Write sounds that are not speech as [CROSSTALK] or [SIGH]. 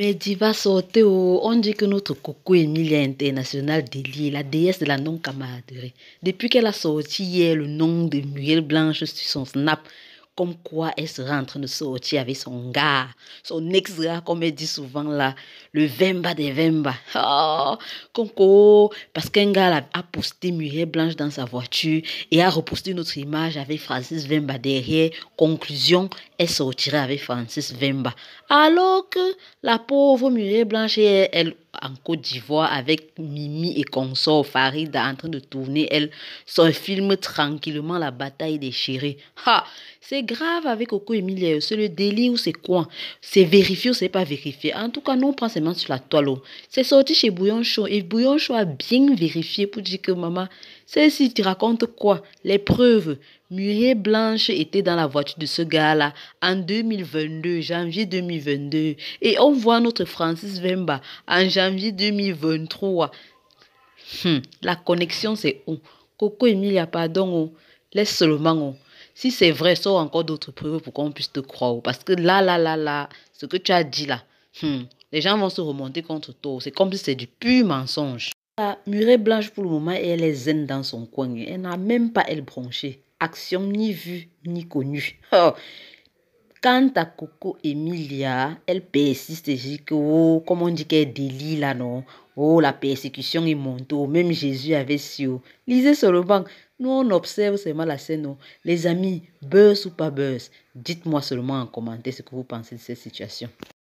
Mais Diva, Soteo, on dit que notre Coco Emilia International délie la déesse de la non-camaraderie, depuis qu'elle a sorti hier le nom de Muriel Blanche sur son snap, comme quoi elle sera en train de sortir avec son gars, son ex-gars, comme elle dit souvent là, le Vemba des Vemba. Oh, Conco, parce qu'un gars a posté Muriel Blanche dans sa voiture et a reposté une autre image avec Francis Vemba derrière. Conclusion, elle sortira avec Francis Vemba. Alors que la pauvre Muriel Blanche, elle en Côte d'Ivoire avec Mimi et consort Farida en train de tourner, elle, son film tranquillement La bataille déchirée. Ha! C'est grave avec Coco Emilia, c'est le délire ou c'est quoi C'est vérifié ou c'est pas vérifié. En tout cas, nous on prend ses sur la toile. Oh. C'est sorti chez Bouillon Chaud et Bouillon Chaud a bien vérifié pour dire que maman, celle-ci tu racontes quoi Les preuves. Muriel Blanche était dans la voiture de ce gars-là en 2022, janvier 2022. Et on voit notre Francis Vemba en janvier 2023. Hum, la connexion, c'est où Coco Emilia, pardon, oh. laisse seulement. Oh. Si c'est vrai, sors encore d'autres preuves pour qu'on puisse te croire. Oh. Parce que là, là, là, là, ce que tu as dit là, hum, les gens vont se remonter contre toi. C'est comme si c'est du pur mensonge. La ah, Murée Blanche, pour le moment, elle est zen dans son coin. Elle n'a même pas, elle, branchée. Action ni vue, ni connue. [LAUGHS] Oh. Quant à Coco Emilia, elle persiste. et dit que, oh, comme on dit qu'elle délie là, non Oh, la persécution est montée. Oh, même Jésus avait su. Oh. Lisez sur le banc. Nous, on observe seulement la scène. Non? Les amis, buzz ou pas buzz, dites-moi seulement en commentaire ce que vous pensez de cette situation.